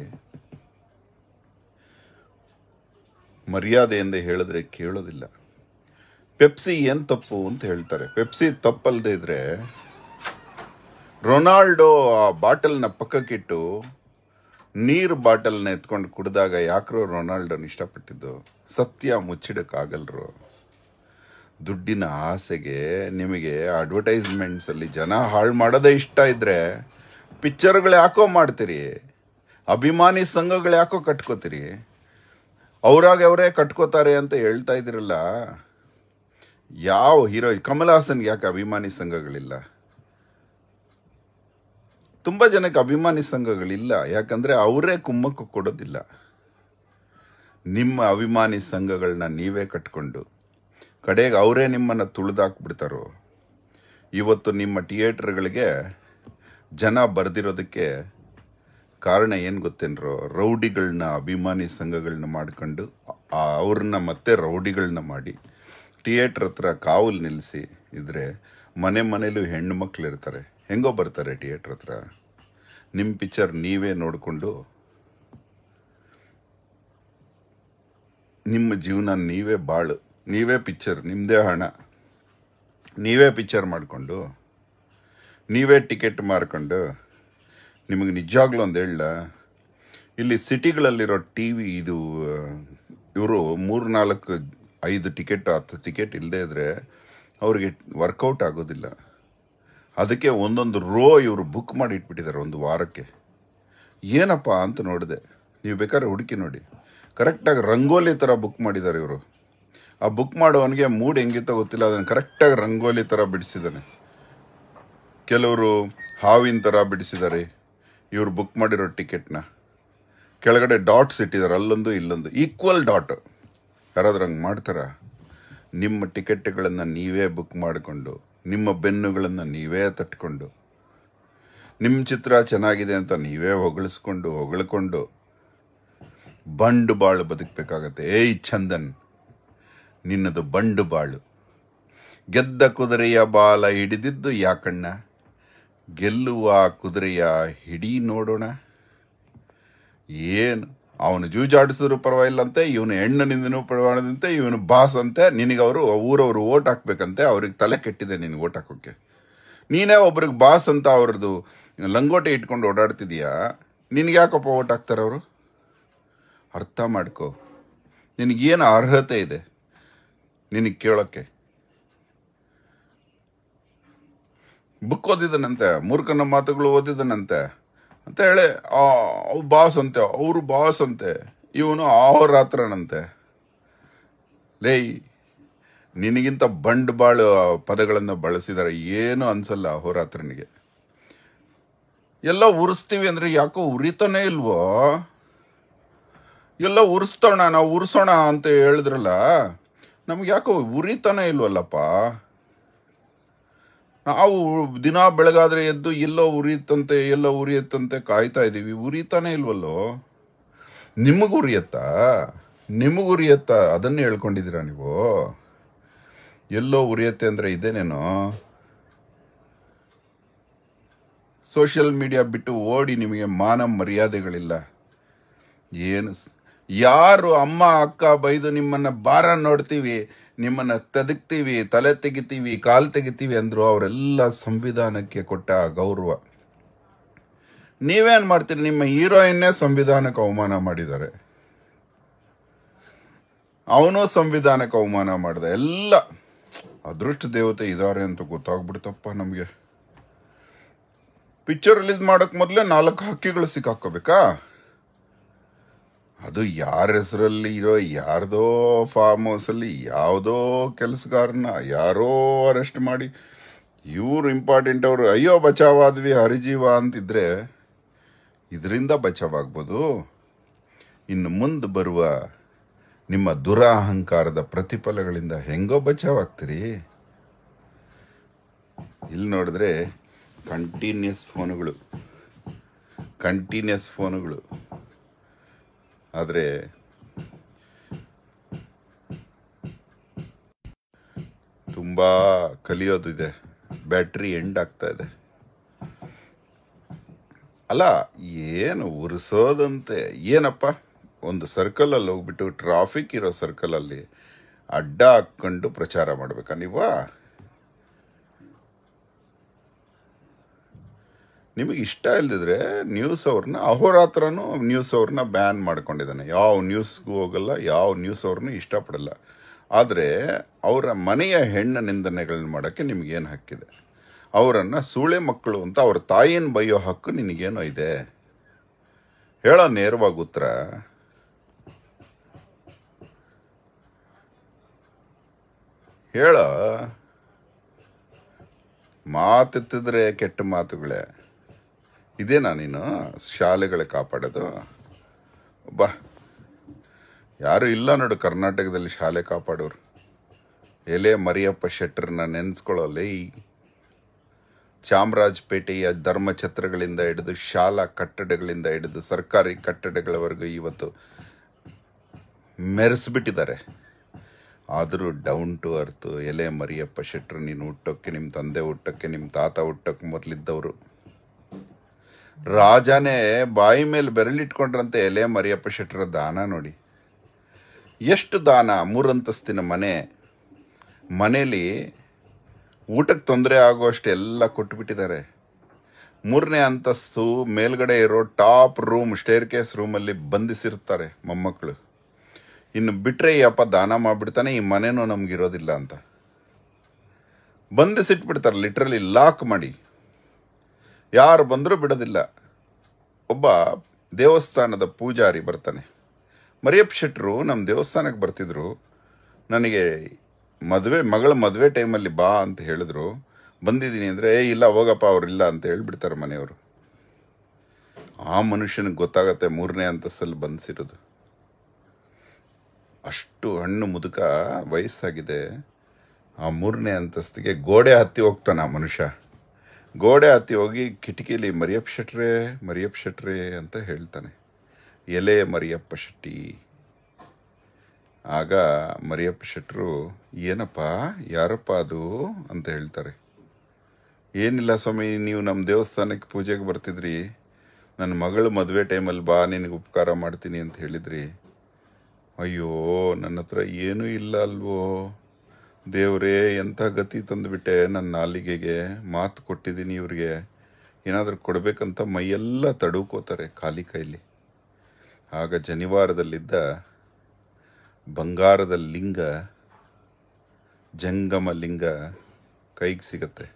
ಮರ್ಯಾದೆಯಿಂದ ಹೇಳಿದ್ರೆ ಕೇಳೋದಿಲ್ಲ ಪೆಪ್ಸಿ ಏನು ತಪ್ಪು ಅಂತ ಹೇಳ್ತಾರೆ ಪೆಪ್ಸಿ ತಪ್ಪಲ್ಲದೆ ಇದ್ರೆ ರೊನಾಲ್ಡೋ ಆ ಬಾಟಲ್ನ ಪಕ್ಕಕ್ಕಿಟ್ಟು ನೀರು ಬಾಟಲ್ನ ಎತ್ಕೊಂಡು ಕುಡಿದಾಗ ಯಾಕ್ರೋ ರೊನಾಲ್ಡೋನ ಇಷ್ಟಪಟ್ಟಿದ್ದು ಸತ್ಯ ಮುಚ್ಚಿಡೋಕ್ಕಾಗಲ್ರು ದುಡ್ಡಿನ ಆಸೆಗೆ ನಿಮಗೆ ಅಡ್ವರ್ಟೈಸ್ಮೆಂಟ್ಸಲ್ಲಿ ಜನ ಹಾಳು ಮಾಡೋದೇ ಇಷ್ಟ ಇದ್ದರೆ ಪಿಕ್ಚರ್ಗಳು ಯಾಕೋ ಮಾಡ್ತೀರಿ ಅಭಿಮಾನಿ ಸಂಘಗಳು ಯಾಕೋ ಕಟ್ಕೋತೀರಿ ಅವರಾಗ ಅವರೇ ಕಟ್ಕೋತಾರೆ ಅಂತ ಹೇಳ್ತಾ ಇದ್ದೀರಲ್ಲ ಯಾವ ಹೀರೋ ಕಮಲ್ ಹಾಸನ್ಗೆ ಯಾಕೆ ಅಭಿಮಾನಿ ಸಂಘಗಳಿಲ್ಲ ತುಂಬ ಜನಕ್ಕೆ ಅಭಿಮಾನಿ ಸಂಘಗಳಿಲ್ಲ ಯಾಕಂದರೆ ಅವರೇ ಕುಮ್ಮಕ್ಕು ಕೊಡೋದಿಲ್ಲ ನಿಮ್ಮ ಅಭಿಮಾನಿ ಸಂಘಗಳನ್ನ ನೀವೇ ಕಟ್ಕೊಂಡು ಕಡೆಗೆ ಅವರೇ ನಿಮ್ಮನ್ನು ತುಳಿದಾಕ್ಬಿಡ್ತಾರೋ ಇವತ್ತು ನಿಮ್ಮ ಥಿಯೇಟ್ರ್ಗಳಿಗೆ ಜನ ಬರೆದಿರೋದಕ್ಕೆ ಕಾರಣ ಏನು ಗೊತ್ತೇನ್ರೋ ರೌಡಿಗಳನ್ನ ಅಭಿಮಾನಿ ಸಂಘಗಳನ್ನ ಮಾಡ್ಕೊಂಡು ಅವ್ರನ್ನ ಮತ್ತೆ ರೌಡಿಗಳನ್ನ ಮಾಡಿ ಥಿಯೇಟ್ರ್ ಹತ್ರ ಕಾವಲು ನಿಲ್ಲಿಸಿ ಇದ್ದರೆ ಮನೆ ಮನೇಲೂ ಹೆಣ್ಣು ಮಕ್ಕಳು ಇರ್ತಾರೆ ಹೆಂಗೋ ಬರ್ತಾರೆ ಥಿಯೇಟ್ರ್ ಹತ್ರ ನಿಮ್ಮ ಪಿಕ್ಚರ್ ನೀವೇ ನೋಡಿಕೊಂಡು ನಿಮ್ಮ ಜೀವನ ನೀವೇ ಬಾಳು ನೀವೇ ಪಿಕ್ಚರ್ ನಿಮ್ಮದೇ ಹಣ ನೀವೇ ಪಿಕ್ಚರ್ ಮಾಡಿಕೊಂಡು ನೀವೇ ಟಿಕೆಟ್ ಮಾರ್ಕೊಂಡು ನಿಮಗೆ ನಿಜವಾಗ್ಲೂ ಒಂದು ಹೇಳ ಇಲ್ಲಿ ಸಿಟಿಗಳಲ್ಲಿರೋ ಟಿ ವಿ ಇದು ಇವರು ಮೂರು ನಾಲ್ಕು ಐದು ಟಿಕೆಟ್ ಹತ್ತು ಟಿಕೆಟ್ ಇಲ್ಲದೇ ಇದ್ದರೆ ಅವ್ರಿಗೆ ವರ್ಕೌಟ್ ಆಗೋದಿಲ್ಲ ಅದಕ್ಕೆ ಒಂದೊಂದು ರೋ ಇವರು ಬುಕ್ ಮಾಡಿ ಇಟ್ಬಿಟ್ಟಿದ್ದಾರೆ ಒಂದು ವಾರಕ್ಕೆ ಏನಪ್ಪ ಅಂತ ನೋಡಿದೆ ನೀವು ಬೇಕಾದ್ರೆ ಹುಡುಕಿ ನೋಡಿ ಕರೆಕ್ಟಾಗಿ ರಂಗೋಲಿ ಥರ ಬುಕ್ ಮಾಡಿದ್ದಾರೆ ಇವರು ಆ ಬುಕ್ ಮಾಡೋವನಿಗೆ ಮೂಡ್ ಹೆಂಗಿತ್ತ ಗೊತ್ತಿಲ್ಲ ಅದನ್ನು ಕರೆಕ್ಟಾಗಿ ರಂಗೋಲಿ ಥರ ಬಿಡಿಸಿದ್ದಾನೆ ಕೆಲವರು ಹಾವಿನ ಥರ ಬಿಡಿಸಿದ್ದಾರೆ ಇವರು ಬುಕ್ ಮಾಡಿರೋ ಟಿಕೆಟ್ನ ಕೆಳಗಡೆ ಡಾಟ್ಸ್ ಇಟ್ಟಿದ್ದಾರೆ ಅಲ್ಲೊಂದು ಇಲ್ಲೊಂದು ಈಕ್ವಲ್ ಡಾಟ್ ಯಾರಾದ್ರೂ ಹಂಗೆ ಮಾಡ್ತಾರಾ ನಿಮ್ಮ ಟಿಕೆಟ್ಗಳನ್ನು ನೀವೇ ಬುಕ್ ಮಾಡಿಕೊಂಡು ನಿಮ್ಮ ಬೆನ್ನುಗಳನ್ನು ನೀವೇ ತಟ್ಕೊಂಡು ನಿಮ್ಮ ಚಿತ್ರ ಚೆನ್ನಾಗಿದೆ ಅಂತ ನೀವೇ ಹೊಗಳಿಸ್ಕೊಂಡು ಹೊಗಳ್ಕೊಂಡು ಬಂಡು ಬಾಳು ಬದುಕಬೇಕಾಗತ್ತೆ ಏಯ್ ಚಂದನ್ ನಿನ್ನದು ಬಂಡು ಬಾಳು ಗೆದ್ದ ಕುದುರೆಯ ಬಾಲ ಹಿಡಿದಿದ್ದು ಯಾಕಣ್ಣ ಗೆಲ್ಲುವ ಕುದುರೆಯ ಹಿಡಿ ನೋಡೋಣ ಏನು ಅವನು ಜೂಜಾಡಿಸಿದ್ರು ಪರವಾಗಿಲ್ಲಂತೆ ಇವನು ಹೆಣ್ಣನಿಂದನೂ ಪರವಾಗಿಲ್ಲದಂತೆ ಇವನು ಬಾಸ್ ಅಂತೆ ಅವರು ಊರವರು ಓಟ್ ಹಾಕ್ಬೇಕಂತೆ ಅವ್ರಿಗೆ ತಲೆ ಕೆಟ್ಟಿದೆ ನಿನಗೆ ಓಟ್ ಹಾಕೋಕ್ಕೆ ನೀನೇ ಒಬ್ರಿಗೆ ಬಾಸ್ ಅಂತ ಅವ್ರದ್ದು ಲಂಗೋಟೆ ಇಟ್ಕೊಂಡು ಓಡಾಡ್ತಿದೀಯಾ ನಿನಗೆ ಯಾಕಪ್ಪ ಓಟ್ ಹಾಕ್ತಾರೆ ಅವರು ಅರ್ಥ ಮಾಡ್ಕೊ ನಿನಗೇನು ಅರ್ಹತೆ ಇದೆ ನಿನಗೆ ಕೇಳೋಕ್ಕೆ ಬುಕ್ ಓದಿದನಂತೆ ಮೂರ್ಖನ ಮಾತುಗಳು ಓದಿದನಂತೆ ಅಂತ ಹೇಳಿ ಬಾಸ್ ಅಂತೆ ಅವರು ಬಾಸ್ ಅಂತೆ ಇವನು ಆಹೋರಾತ್ರನಂತೆ ಲೇಯ್ ನಿನಗಿಂತ ಬಂಡವಾಳ ಪದಗಳನ್ನು ಬಳಸಿದ್ದಾರೆ ಏನು ಅನಿಸಲ್ಲ ಅಹೋರಾತ್ರನಿಗೆ ಎಲ್ಲ ಉರಿಸ್ತೀವಿ ಅಂದರೆ ಯಾಕೋ ಉರಿತಾನೇ ಇಲ್ವೋ ಎಲ್ಲ ಉರಿಸ್ತೋಣ ನಾವು ಉರಿಸೋಣ ಅಂತ ಹೇಳಿದ್ರಲ್ಲ ನಮ್ಗೆ ಯಾಕೋ ಉರಿತಾನೆ ಇಲ್ವಲ್ಲಪ್ಪ ನಾವು ದಿನ ಬೆಳಗಾದರೆ ಎದ್ದು ಎಲ್ಲೋ ಉರಿಯುತ್ತಂತೆ ಎಲ್ಲೋ ಉರಿಯುತ್ತಂತೆ ಕಾಯ್ತಾ ಇದ್ದೀವಿ ಉರಿತಾನೆ ಇಲ್ವಲ್ಲೋ ನಿಮಗುರಿಯತ್ತಾ ನಿಮಗುರಿಯತ್ತಾ ಅದನ್ನೇ ಹೇಳ್ಕೊಂಡಿದ್ದೀರಾ ನೀವು ಎಲ್ಲೋ ಉರಿಯತ್ತೆ ಅಂದರೆ ಇದೇನೇನೋ ಸೋಷಿಯಲ್ ಮೀಡಿಯಾ ಬಿಟ್ಟು ಓಡಿ ನಿಮಗೆ ಮಾನ ಮರ್ಯಾದೆಗಳಿಲ್ಲ ಏನು ಯಾರು ಅಮ್ಮ ಅಕ್ಕ ಬೈದು ನಿಮ್ಮನ್ನು ಭಾರ ನೋಡ್ತೀವಿ ನಿಮ್ಮನ್ನು ತೆದಕ್ತೀವಿ ತಲೆ ತೆಗಿತೀವಿ ಕಾಲು ತೆಗಿತೀವಿ ಅಂದರು ಅವರೆಲ್ಲ ಸಂವಿಧಾನಕ್ಕೆ ಕೊಟ್ಟ ಗೌರವ ನೀವೇನು ಮಾಡ್ತೀರಿ ನಿಮ್ಮ ಹೀರೋಯಿನ್ನೇ ಸಂವಿಧಾನಕ್ಕೆ ಅವಮಾನ ಮಾಡಿದ್ದಾರೆ ಅವನು ಸಂವಿಧಾನಕ್ಕೆ ಅವಮಾನ ಮಾಡಿದೆ ಎಲ್ಲ ಅದೃಷ್ಟ ದೇವತೆ ಇದ್ದಾರೆ ಅಂತ ಗೊತ್ತಾಗ್ಬಿಡ್ತಪ್ಪ ನಮಗೆ ಪಿಕ್ಚರ್ ರಿಲೀಸ್ ಮಾಡೋಕ್ಕೆ ಮೊದಲೇ ನಾಲ್ಕು ಹಕ್ಕಿಗಳು ಸಿಕ್ಕಾಕೋಬೇಕಾ ಅದು ಯಾರ ಹೆಸರಲ್ಲಿ ಇರೋ ಯಾರ್ದೋ ಫಾರ್ಮ್ ಹೌಸಲ್ಲಿ ಯಾವುದೋ ಕೆಲಸಗಾರನ ಯಾರೋ ಅರೆಸ್ಟ್ ಮಾಡಿ ಇವರು ಇಂಪಾರ್ಟೆಂಟ್ ಅವರು ಅಯ್ಯೋ ಬಚಾವಾದ್ವಿ ಹರಿಜೀವ ಅಂತಿದ್ರೆ ಇದರಿಂದ ಬಚಾವಾಗ್ಬೋದು ಇನ್ನು ಮುಂದೆ ಬರುವ ನಿಮ್ಮ ದುರಹಂಕಾರದ ಪ್ರತಿಫಲಗಳಿಂದ ಹೆಂಗೋ ಬಚಾವಾಗ್ತೀರಿ ಇಲ್ಲಿ ನೋಡಿದ್ರೆ ಕಂಟಿನ್ಯೂಸ್ ಫೋನುಗಳು ಕಂಟಿನ್ಯೂಸ್ ಫೋನುಗಳು ಆದರೆ ತುಂಬ ಕಲಿಯೋದಿದೆ ಬ್ಯಾಟ್ರಿ ಎಂಡ್ ಆಗ್ತಾ ಇದೆ ಅಲ್ಲ ಏನು ಉರಿಸೋದಂತೆ ಏನಪ್ಪ ಒಂದು ಸರ್ಕಲಲ್ಲಿ ಹೋಗ್ಬಿಟ್ಟು ಟ್ರಾಫಿಕ್ ಇರೋ ಸರ್ಕಲಲ್ಲಿ ಅಡ್ಡ ಹಾಕ್ಕೊಂಡು ಪ್ರಚಾರ ಮಾಡಬೇಕಾ ನೀವಾ ನಿಮಗೆ ಇಷ್ಟ ಇಲ್ಲದಿದ್ರೆ ನ್ಯೂಸ್ ಅವ್ರನ್ನ ಅಹೋರಾತ್ರನೂ ನ್ಯೂಸ್ ಅವ್ರನ್ನ ಬ್ಯಾನ್ ಮಾಡ್ಕೊಂಡಿದ್ದಾನೆ ಯಾವ ನ್ಯೂಸ್ಗೂ ಹೋಗಲ್ಲ ಯಾವ ನ್ಯೂಸ್ ಅವ್ರನ್ನೂ ಇಷ್ಟಪಡಲ್ಲ ಆದರೆ ಅವರ ಮನೆಯ ಹೆಣ್ಣ ನಿಂದನೆಗಳನ್ನ ಮಾಡೋಕ್ಕೆ ನಿಮಗೇನು ಹಕ್ಕಿದೆ ಅವರನ್ನು ಸೂಳೆ ಮಕ್ಕಳು ಅಂತ ಅವ್ರ ತಾಯಿಯನ್ನು ಬೈಯೋ ಹಕ್ಕು ನಿನಗೇನೋ ಇದೆ ಹೇಳೋ ನೇರವಾಗಿ ಉತ್ತರ ಹೇಳ ಮಾತಿದ್ರೆ ಕೆಟ್ಟ ಮಾತುಗಳೇ ಇದೇನಾ ನೀನು ಶಾಲೆಗಳ ಕಾಪಾಡೋದು ಬಾ ಯಾರು ಇಲ್ಲ ನೋಡು ಕರ್ನಾಟಕದಲ್ಲಿ ಶಾಲೆ ಕಾಪಾಡೋರು ಎಲೆ ಮರಿಯಪ್ಪ ಶೆಟ್ಟರನ್ನ ನೆನೆಸ್ಕೊಳ್ಳೋಲ್ಲ ಈ ಚಾಮರಾಜಪೇಟೆಯ ಧರ್ಮಛತ್ರಗಳಿಂದ ಹಿಡಿದು ಶಾಲಾ ಕಟ್ಟಡಗಳಿಂದ ಹಿಡಿದು ಸರ್ಕಾರಿ ಕಟ್ಟಡಗಳವರೆಗೂ ಇವತ್ತು ಮೆರೆಸ್ಬಿಟ್ಟಿದ್ದಾರೆ ಆದರೂ ಡೌನ್ ಟು ಅರ್ತು ಎಲೆ ಮರಿಯಪ್ಪ ಶೆಟ್ಟರು ನೀನು ಹುಟ್ಟೋಕ್ಕೆ ನಿಮ್ಮ ತಂದೆ ಹುಟ್ಟೋಕ್ಕೆ ನಿಮ್ಮ ತಾತ ಹುಟ್ಟೋಕ್ಕೆ ಮೊದಲಿದ್ದವರು ರಾಜನೇ ಬಾಯಿ ಮೇಲೆ ಬೆರಳಿಟ್ಕೊಂಡ್ರಂತೆ ಎಲೆ ಮರಿಯಪ್ಪ ಶೆಟ್ಟರ ದಾನ ನೋಡಿ ಎಷ್ಟು ದಾನ ಮೂರಂತಸ್ತಿನ ಮನೆ ಮನೇಲಿ ಊಟಕ್ಕೆ ತೊಂದರೆ ಆಗುವಷ್ಟು ಎಲ್ಲ ಕೊಟ್ಬಿಟ್ಟಿದ್ದಾರೆ ಮೂರನೇ ಅಂತಸ್ತು ಮೇಲ್ಗಡೆ ಇರೋ ಟಾಪ್ ರೂಮ್ ಸ್ಟೇರ್ ಕೇಸ್ ರೂಮಲ್ಲಿ ಬಂಧಿಸಿರ್ತಾರೆ ಮೊಮ್ಮಕ್ಕಳು ಇನ್ನು ಬಿಟ್ಟರೆ ಈ ಅಪ್ಪ ದಾನ ಮಾಡಿಬಿಡ್ತಾನೆ ಈ ಮನೆನೂ ನಮಗಿರೋದಿಲ್ಲ ಅಂತ ಬಂಧಿಸಿಟ್ಬಿಡ್ತಾರೆ ಲಿಟ್ರಲಿ ಲಾಕ್ ಮಾಡಿ ಯಾರು ಬಂದರೂ ಬಿಡೋದಿಲ್ಲ ಒಬ್ಬ ದೇವಸ್ಥಾನದ ಪೂಜಾರಿ ಬರ್ತಾನೆ ಮರಿಯಪ್ಪ ಶೆಟ್ಟರು ನಮ್ಮ ದೇವಸ್ಥಾನಕ್ಕೆ ಬರ್ತಿದ್ರು ನನಗೆ ಮದುವೆ ಮಗಳ ಮದುವೆ ಟೈಮಲ್ಲಿ ಬಾ ಅಂತ ಹೇಳಿದ್ರು ಬಂದಿದ್ದೀನಿ ಅಂದರೆ ಏ ಇಲ್ಲ ಹೋಗಪ್ಪ ಅವರಿಲ್ಲ ಅಂತ ಹೇಳಿಬಿಡ್ತಾರೆ ಮನೆಯವರು ಆ ಮನುಷ್ಯನಿಗೆ ಗೊತ್ತಾಗತ್ತೆ ಮೂರನೇ ಅಂತಸ್ತಲ್ಲಿ ಬಂದಿಸಿರೋದು ಅಷ್ಟು ಹಣ್ಣು ಮುದುಕ ವಯಸ್ಸಾಗಿದೆ ಆ ಮೂರನೇ ಅಂತಸ್ತಿಗೆ ಗೋಡೆ ಹತ್ತಿ ಹೋಗ್ತಾನೆ ಆ ಮನುಷ್ಯ ಗೋಡೆ ಹತ್ತಿ ಹೋಗಿ ಕಿಟಕಿಲಿ ಮರಿಯಪ್ಪ ಶೆಟ್ರೆ ಮರಿಯಪ್ಪ ಶೆಟ್ರೆ ಅಂತ ಹೇಳ್ತಾನೆ ಎಲೆ ಮರಿಯಪ್ಪ ಶೆಟ್ಟಿ ಆಗ ಮರಿಯಪ್ಪ ಶೆಟ್ಟರು ಏನಪ್ಪ ಯಾರಪ್ಪ ಅದು ಅಂತ ಹೇಳ್ತಾರೆ ಏನಿಲ್ಲ ಸ್ವಾಮಿ ನೀವು ನಮ್ಮ ದೇವಸ್ಥಾನಕ್ಕೆ ಪೂಜೆಗೆ ಬರ್ತಿದ್ರಿ ನನ್ನ ಮಗಳು ಮದುವೆ ಟೈಮಲ್ಲಿ ಬಾ ನಿನಗೆ ಉಪಕಾರ ಮಾಡ್ತೀನಿ ಅಂತ ಹೇಳಿದ್ರಿ ಅಯ್ಯೋ ನನ್ನ ಹತ್ರ ಏನೂ ಇಲ್ಲ ಅಲ್ವೋ ದೇವರೇ ಎಂಥ ಗತಿ ತಂದುಬಿಟ್ಟೆ ನನ್ನ ನಾಲಿಗೆಗೆ ಮಾತು ಕೊಟ್ಟಿದ್ದೀನಿ ಇವರಿಗೆ ಏನಾದರೂ ಕೊಡಬೇಕಂತ ಮೈಯೆಲ್ಲ ತಡುಕೋತಾರೆ ಖಾಲಿ ಕೈಲಿ ಆಗ ಜನಿವಾರದಲ್ಲಿದ್ದ ಬಂಗಾರದ ಲಿಂಗ ಜಂಗಮ ಲಿಂಗ ಕೈಗೆ ಸಿಗತ್ತೆ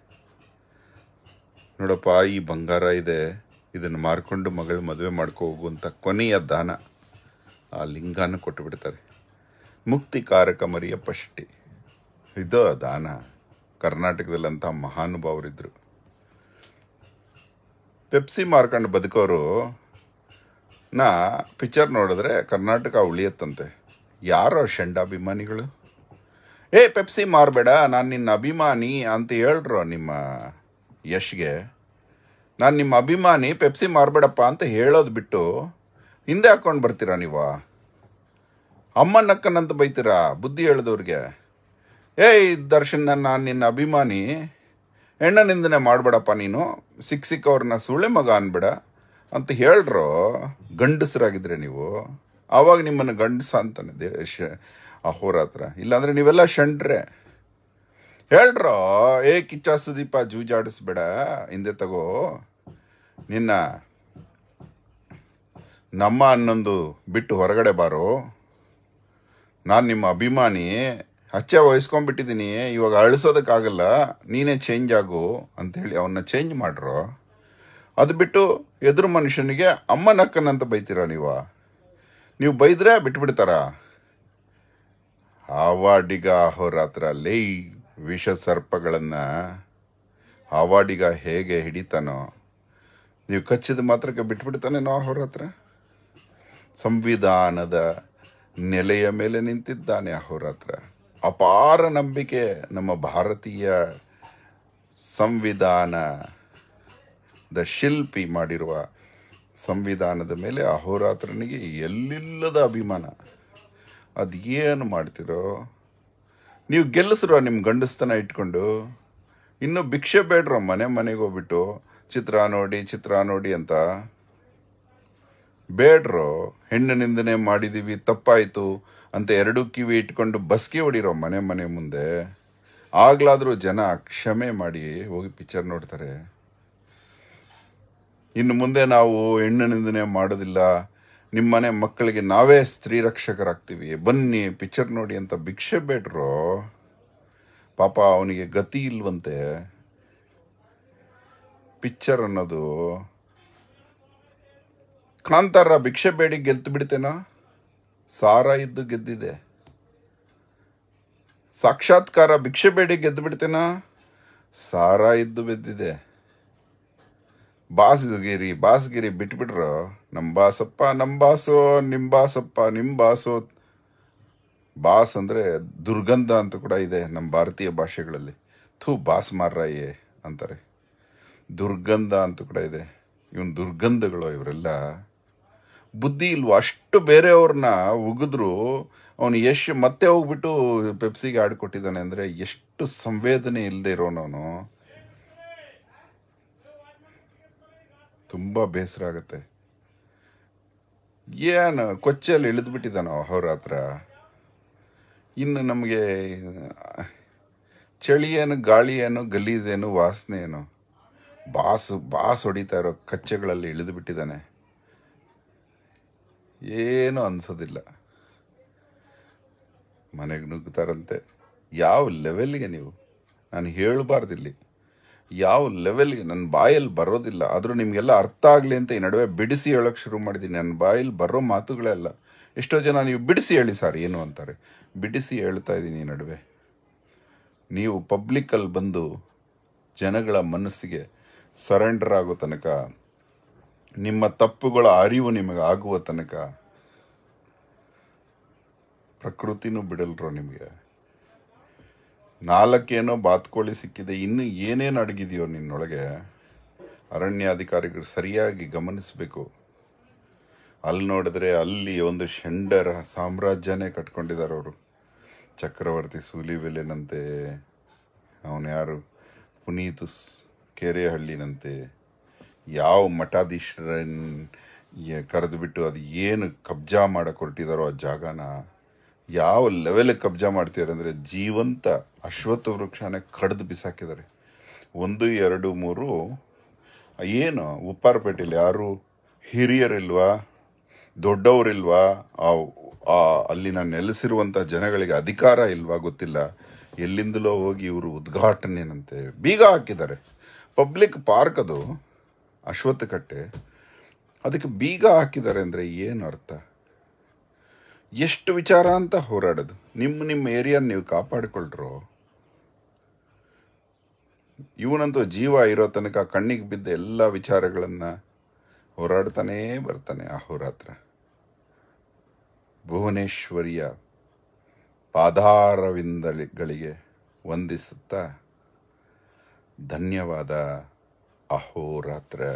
ನೋಡಪ್ಪ ಈ ಬಂಗಾರ ಇದೆ ಇದನ್ನು ಮಾರ್ಕೊಂಡು ಮಗಳು ಮದುವೆ ಮಾಡ್ಕೋ ಹೋಗುವಂಥ ಕೊನೆಯ ದಾನ ಆ ಲಿಂಗಾನ ಕೊಟ್ಟುಬಿಡ್ತಾರೆ ಮುಕ್ತಿಕಾರಕ ಮರಿಯಪ್ಪ ಶೆಟ್ಟಿ ಇದು ದಾನ ಕರ್ನಾಟಕದಲ್ಲಂಥ ಮಹಾನುಭಾವರಿದ್ರು ಪೆಪ್ಸಿ ಮಾರ್ಕೊಂಡು ಬದುಕೋರು ನಾ ಪಿಕ್ಚರ್ ನೋಡಿದ್ರೆ ಕರ್ನಾಟಕ ಉಳಿಯತ್ತಂತೆ ಯಾರೋ ಅಭಿಮಾನಿಗಳು ಏ ಪೆಪ್ಸಿ ಮಾರಬೇಡ ನಾನು ನಿನ್ನ ಅಭಿಮಾನಿ ಅಂತ ಹೇಳ್ರು ನಿಮ್ಮ ಯಶ್ಗೆ ನಾನು ನಿಮ್ಮ ಅಭಿಮಾನಿ ಪೆಪ್ಸಿ ಮಾರಬೇಡಪ್ಪ ಅಂತ ಹೇಳೋದು ಬಿಟ್ಟು ಹಿಂದೆ ಹಾಕ್ಕೊಂಡು ಬರ್ತೀರಾ ನೀವು ಅಮ್ಮನಕ್ಕನಂತ ಬೈತೀರಾ ಬುದ್ಧಿ ಹೇಳಿದವ್ರಿಗೆ ಏಯ್ ದರ್ಶನ್ ನಾನು ನಿನ್ನ ಅಭಿಮಾನಿ ಹೆಣ್ಣ ನಿಂದನೆ ಮಾಡಬೇಡಪ್ಪ ನೀನು ಸಿಕ್ಕ ಸಿಕ್ಕವ್ರನ್ನ ಸುಳ್ಳೆ ಮಗ ಅನ್ಬೇಡ ಅಂತ ಹೇಳ್ರು ಗಂಡಸರಾಗಿದ್ರೆ ನೀವು ಆವಾಗ ನಿಮ್ಮನ್ನು ಗಂಡಸ ಅಂತಾನೆ ದೇಶ ಹತ್ರ ಇಲ್ಲಾಂದರೆ ನೀವೆಲ್ಲ ಶಂಡ್ರೆ ಹೇಳ್ರೋ ಏ ಕಿಚ್ಚ ಸುದೀಪ ಜೂಜಾಡಿಸ್ಬೇಡ ಹಿಂದೆ ತಗೋ ನಿನ್ನ ನಮ್ಮ ಅನ್ನೊಂದು ಬಿಟ್ಟು ಹೊರಗಡೆ ಬಾರೋ ನಾನು ನಿಮ್ಮ ಅಭಿಮಾನಿ ಹಚ್ಚೆ ವಹಿಸ್ಕೊಂಡ್ಬಿಟ್ಟಿದ್ದೀನಿ ಇವಾಗ ಅಳಿಸೋದಕ್ಕಾಗಲ್ಲ ನೀನೇ ಚೇಂಜ್ ಆಗು ಅಂಥೇಳಿ ಅವನ್ನ ಚೇಂಜ್ ಮಾಡ್ರು ಅದು ಬಿಟ್ಟು ಎದುರು ಮನುಷ್ಯನಿಗೆ ಅಮ್ಮನಕ್ಕನಂತ ಬೈತೀರ ನೀವು ನೀವು ಬೈದ್ರೆ ಬಿಟ್ಬಿಡ್ತಾರ ಹಾವಾಡಿಗ ಅಹೋರಾತ್ರ ಲೈ ವಿಷ ಸರ್ಪಗಳನ್ನು ಹಾವಾಡಿಗ ಹೇಗೆ ಹಿಡಿತಾನೋ ನೀವು ಕಚ್ಚಿದ ಮಾತ್ರಕ್ಕೆ ಬಿಟ್ಬಿಡ್ತಾನೇನೋ ಅಹೋರಾತ್ರ ಸಂವಿಧಾನದ ನೆಲೆಯ ಮೇಲೆ ನಿಂತಿದ್ದಾನೆ ಅಹೋರಾತ್ರ ಅಪಾರ ನಂಬಿಕೆ ನಮ್ಮ ಭಾರತೀಯ ಸಂವಿಧಾನದ ಶಿಲ್ಪಿ ಮಾಡಿರುವ ಸಂವಿಧಾನದ ಮೇಲೆ ಅಹೋರಾತ್ರನಿಗೆ ಎಲ್ಲಿಲ್ಲದ ಅಭಿಮಾನ ಅದು ಏನು ಮಾಡ್ತಿರೋ ನೀವು ಗೆಲ್ಲಿಸ್ರೋ ನಿಮ್ಮ ಗಂಡಸ್ತನ ಇಟ್ಕೊಂಡು ಇನ್ನೂ ಭಿಕ್ಷೆ ಬೇಡ್ರೋ ಮನೆ ಮನೆಗೆ ಹೋಗ್ಬಿಟ್ಟು ಚಿತ್ರ ನೋಡಿ ಚಿತ್ರ ನೋಡಿ ಅಂತ ಬೇಡ್ರೋ ಹೆಣ್ಣಿನಿಂದನೇ ಮಾಡಿದ್ದೀವಿ ತಪ್ಪಾಯಿತು ಅಂತ ಎರಡು ಕಿವಿ ಇಟ್ಕೊಂಡು ಬಸ್ಗೆ ಹೊಡಿರೋ ಮನೆ ಮನೆ ಮುಂದೆ ಆಗ್ಲಾದರೂ ಜನ ಕ್ಷಮೆ ಮಾಡಿ ಹೋಗಿ ಪಿಕ್ಚರ್ ನೋಡ್ತಾರೆ ಇನ್ನು ಮುಂದೆ ನಾವು ಹೆಣ್ಣು ಮಾಡೋದಿಲ್ಲ ಮಾಡೋದಿಲ್ಲ ಮನೆ ಮಕ್ಕಳಿಗೆ ನಾವೇ ಸ್ತ್ರೀ ರಕ್ಷಕರಾಗ್ತೀವಿ ಬನ್ನಿ ಪಿಕ್ಚರ್ ನೋಡಿ ಅಂತ ಭಿಕ್ಷೆ ಬೇಡ್ರು ಪಾಪ ಅವನಿಗೆ ಗತಿ ಇಲ್ವಂತೆ ಪಿಕ್ಚರ್ ಅನ್ನೋದು ಕಾಂತಾರ ಭಿಕ್ಷೆ ಬೇಡಿ ಗೆಲ್ತು ಬಿಡ್ತೇನಾ ಸಾರ ಇದ್ದು ಗೆದ್ದಿದೆ ಸಾಕ್ಷಾತ್ಕಾರ ಭಿಕ್ಷೆ ಬೇಡಿ ಗೆದ್ದು ಬಿಡ್ತೇನಾ ಸಾರ ಇದ್ದು ಬೆದ್ದಿದೆ ಬಾಸ್ಗಿರಿ ಬಾಸ್ಗಿರಿ ಬಿಟ್ಬಿಟ್ರು ನಮ್ಮ ಬಾಸಪ್ಪ ನಮ್ಮ ಬಾಸೋ ನಿಮ್ಮ ಬಾಸಪ್ಪ ನಿಮ್ಮ ಬಾಸೋ ಬಾಸ್ ಅಂದರೆ ದುರ್ಗಂಧ ಅಂತ ಕೂಡ ಇದೆ ನಮ್ಮ ಭಾರತೀಯ ಭಾಷೆಗಳಲ್ಲಿ ಥೂ ಬಾಸ್ ಮಾರ್ರಾಯೇ ಅಂತಾರೆ ದುರ್ಗಂಧ ಅಂತ ಕೂಡ ಇದೆ ಇವನು ದುರ್ಗಂಧಗಳು ಇವರೆಲ್ಲ ಬುದ್ಧಿ ಇಲ್ವೋ ಅಷ್ಟು ಬೇರೆಯವ್ರನ್ನ ಉಗಿದ್ರು ಅವನು ಎಷ್ಟು ಮತ್ತೆ ಹೋಗ್ಬಿಟ್ಟು ಪೆಪ್ಸಿಗೆ ಆಡ್ಕೊಟ್ಟಿದ್ದಾನೆ ಅಂದರೆ ಎಷ್ಟು ಸಂವೇದನೆ ಇಲ್ಲದೆ ಇರೋನವನು ತುಂಬ ಬೇಸರ ಆಗುತ್ತೆ ಏನು ಕೊಚ್ಚಲ್ಲಿ ಇಳಿದ್ಬಿಟ್ಟಿದ್ದಾನ ಅವ್ರ ಹತ್ರ ಇನ್ನು ನಮಗೆ ಚಳಿ ಏನು ಗಾಳಿ ಏನು ಗಲೀಜೇನು ವಾಸನೆ ಏನು ಬಾಸು ಬಾಸ್ ಹೊಡಿತಾ ಇರೋ ಕಚ್ಚೆಗಳಲ್ಲಿ ಇಳಿದು ಬಿಟ್ಟಿದ್ದಾನೆ ಏನೂ ಅನ್ಸೋದಿಲ್ಲ ಮನೆಗೆ ನುಗ್ತಾರಂತೆ ಯಾವ ಲೆವೆಲ್ಗೆ ನೀವು ನಾನು ಹೇಳಬಾರ್ದಿಲ್ಲಿ ಯಾವ ಲೆವೆಲ್ಗೆ ನನ್ನ ಬಾಯಲ್ಲಿ ಬರೋದಿಲ್ಲ ಆದರೂ ನಿಮಗೆಲ್ಲ ಅರ್ಥ ಆಗಲಿ ಅಂತ ಈ ನಡುವೆ ಬಿಡಿಸಿ ಹೇಳೋಕ್ಕೆ ಶುರು ಮಾಡಿದ್ದೀನಿ ನನ್ನ ಬಾಯಲ್ಲಿ ಬರೋ ಮಾತುಗಳೇ ಅಲ್ಲ ಎಷ್ಟೋ ಜನ ನೀವು ಬಿಡಿಸಿ ಹೇಳಿ ಸರ್ ಏನು ಅಂತಾರೆ ಬಿಡಿಸಿ ಹೇಳ್ತಾ ಇದ್ದೀನಿ ಈ ನಡುವೆ ನೀವು ಪಬ್ಲಿಕ್ಕಲ್ಲಿ ಬಂದು ಜನಗಳ ಮನಸ್ಸಿಗೆ ಸರೆಂಡರ್ ಆಗೋ ತನಕ ನಿಮ್ಮ ತಪ್ಪುಗಳ ಅರಿವು ನಿಮಗೆ ಆಗುವ ತನಕ ಪ್ರಕೃತಿನೂ ಬಿಡಲ್ರೋ ನಿಮಗೆ ನಾಲ್ಕೇನೋ ಬಾತ್ಕೋಳಿ ಸಿಕ್ಕಿದೆ ಇನ್ನು ಏನೇನು ಅಡಗಿದೆಯೋ ನಿನ್ನೊಳಗೆ ಅರಣ್ಯಾಧಿಕಾರಿಗಳು ಸರಿಯಾಗಿ ಗಮನಿಸಬೇಕು ಅಲ್ಲಿ ನೋಡಿದ್ರೆ ಅಲ್ಲಿ ಒಂದು ಶೆಂಡರ ಸಾಮ್ರಾಜ್ಯನೇ ಕಟ್ಕೊಂಡಿದ್ದಾರೆ ಅವರು ಚಕ್ರವರ್ತಿ ಸೂಲಿವೆಲೆನಂತೆ ಅವನು ಯಾರು ಪುನೀತ್ ಕೆರೆಹಳ್ಳಿನಂತೆ ಯಾವ ಮಠಾಧೀಶರನ್ನ ಬಿಟ್ಟು ಅದು ಏನು ಕಬ್ಜಾ ಮಾಡೋಕ್ಕೆ ಹೊರಟಿದಾರೋ ಆ ಜಾಗನ ಯಾವ ಲೆವೆಲಿಗೆ ಕಬ್ಜಾ ಮಾಡ್ತಿದ್ದಾರೆ ಅಂದರೆ ಜೀವಂತ ಅಶ್ವತ್ಥ ವೃಕ್ಷನೇ ಕಡ್ದು ಬಿಸಾಕಿದ್ದಾರೆ ಒಂದು ಎರಡು ಮೂರು ಏನು ಉಪ್ಪಾರಪೇಟೆಯಲ್ಲಿ ಯಾರು ಹಿರಿಯರಿಲ್ವಾ ದೊಡ್ಡವರಿಲ್ವಾ ಆ ಅಲ್ಲಿನ ನೆಲೆಸಿರುವಂಥ ಜನಗಳಿಗೆ ಅಧಿಕಾರ ಇಲ್ವಾ ಗೊತ್ತಿಲ್ಲ ಎಲ್ಲಿಂದಲೋ ಹೋಗಿ ಇವರು ಉದ್ಘಾಟನೆನಂತೆ ಬೀಗ ಹಾಕಿದ್ದಾರೆ ಪಬ್ಲಿಕ್ ಪಾರ್ಕ್ ಅದು ಅಶ್ವತ್ಥಕಟ್ಟೆ ಅದಕ್ಕೆ ಬೀಗ ಹಾಕಿದ್ದಾರೆ ಅಂದರೆ ಏನು ಅರ್ಥ ಎಷ್ಟು ವಿಚಾರ ಅಂತ ಹೋರಾಡೋದು ನಿಮ್ಮ ನಿಮ್ಮ ಏರಿಯಾ ನೀವು ಕಾಪಾಡಿಕೊಳ್ಳ್ರು ಇವನಂತೂ ಜೀವ ಇರೋ ತನಕ ಕಣ್ಣಿಗೆ ಬಿದ್ದ ಎಲ್ಲ ವಿಚಾರಗಳನ್ನು ಹೋರಾಡ್ತಾನೇ ಬರ್ತಾನೆ ಆ ಹೋರಾತ್ರ ಭುವನೇಶ್ವರಿಯ ಪಾದಾರವಿಂದಗಳಿಗೆ ವಂದಿಸುತ್ತಾ ಧನ್ಯವಾದ ahoratre.